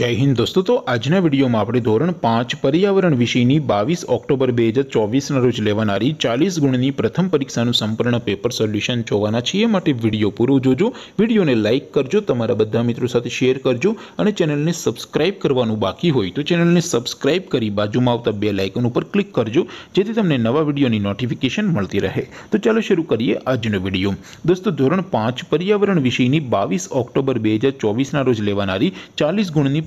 जय हिंद दोस्तों तो आज ने वीडियो मा आपणो ધોરણ 5 પર્યાવરણ વિષયની 22 ઓક્ટોબર 2024 ના રોજ લેવાણારી 40 ગુણની પ્રથમ પરીક્ષાનું સંપૂર્ણ પેપર સોલ્યુશન જોવાના છીએ માટે વિડિયો પૂરો જોજો વિડિયોને લાઈક કરજો તમારા બધા મિત્રો સાથે શેર કરજો અને ચેનલને સબ્સ્ક્રાઇબ કરવાનું બાકી હોય તો ચેનલને સબ્સ્ક્રાઇબ કરી बाजूમાં આવતા બેલ આઇકન ઉપર ક્લિક કરજો જેથી તમને નવા વીડિયોની નોટિફિકેશન મળતી રહે તો ચાલો શરૂ કરીએ આજનો વિડિયો दोस्तों ધોરણ 5 પર્યાવરણ વિષયની 22 ઓક્ટોબર 2024 ના રોજ લેવાણારી 40 ગુણની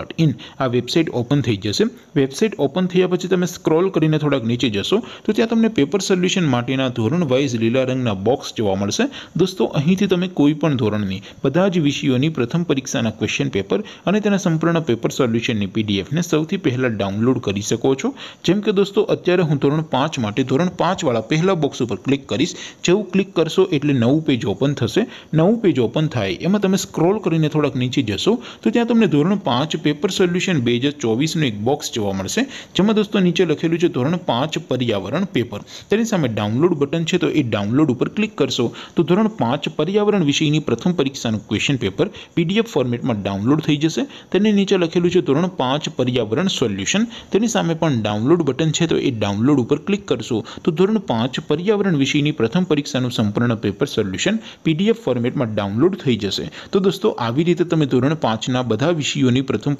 इन आ वेबसाइट ओपन થઈ જશે વેબસાઈટ ઓપન થયા પછી તમે સ્ક્રોલ કરીને થોડક નીચે જશો તો ત્યાં તમને પેપર સોલ્યુશન માટેના ધોરણ વાઇઝ લીલા રંગના બોક્સ જોવા મળશે દોસ્તો અહીંથી તમે કોઈ પણ ધોરણની બધા જ વિષયોની પ્રથમ પરીક્ષાના ક્વેશ્ચન પેપર અને તેના સંપૂર્ણ પેપર સોલ્યુશનની પીડીએફ ને સૌથી પહેલા ડાઉનલોડ કરી શકો છો જેમ કે દોસ્તો અત્યારે હું ધોરણ 5 માટે ધોરણ 5 વાળા પહેલા બોક્સ ઉપર ક્લિક કરીશ જેવું ક્લિક કરશો એટલે નવું પેજ ઓપન થશે નવું પેજ ઓપન થાય એમાં તમે સ્ક્રોલ કરીને થોડક નીચે જશો તો ત્યાં તમને ધોરણ 5 पेपर सॉल्यूशन बेस्ड 24 નો એક બોક્સ જોવા મળશે જેમ કે દોસ્તો નીચે લખેલું છે ધોરણ 5 પર્યાવરણ પેપર તેની સામે ડાઉનલોડ બટન છે તો એ ડાઉનલોડ ઉપર ક્લિક કરશો તો ધોરણ 5 પર્યાવરણ વિષયની પ્રથમ પરીક્ષાનું ક્વેશ્ચન પેપર PDF ફોર્મેટમાં ડાઉનલોડ થઈ જશે તેની નીચે લખેલું છે ધોરણ 5 પર્યાવરણ સોલ્યુશન તેની સામે પણ ડાઉનલોડ બટન છે તો એ ડાઉનલોડ ઉપર ક્લિક કરશો તો ધોરણ 5 પર્યાવરણ વિષયની પ્રથમ પરીક્ષાનું સંપૂર્ણ પેપર સોલ્યુશન PDF ફોર્મેટમાં ડાઉનલોડ થઈ જશે તો દોસ્તો આવી રીતે તમે ધોરણ 5 ના બધા વિષયોની પ્રથમ